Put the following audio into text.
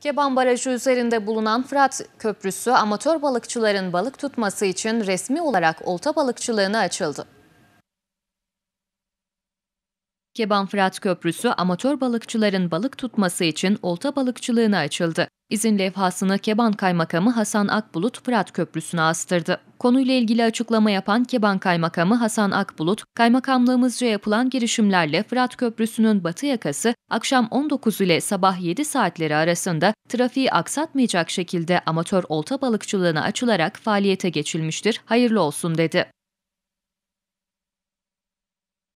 Keban Barajı üzerinde bulunan Fırat Köprüsü amatör balıkçıların balık tutması için resmi olarak olta balıkçılığına açıldı. Keban Fırat Köprüsü amatör balıkçıların balık tutması için olta balıkçılığına açıldı. İzin levhasını Keban Kaymakamı Hasan Akbulut Fırat Köprüsü'ne astırdı. Konuyla ilgili açıklama yapan Keban Kaymakamı Hasan Akbulut, kaymakamlığımızca yapılan girişimlerle Fırat Köprüsü'nün batı yakası akşam 19 ile sabah 7 saatleri arasında trafiği aksatmayacak şekilde amatör olta balıkçılığına açılarak faaliyete geçilmiştir, hayırlı olsun dedi.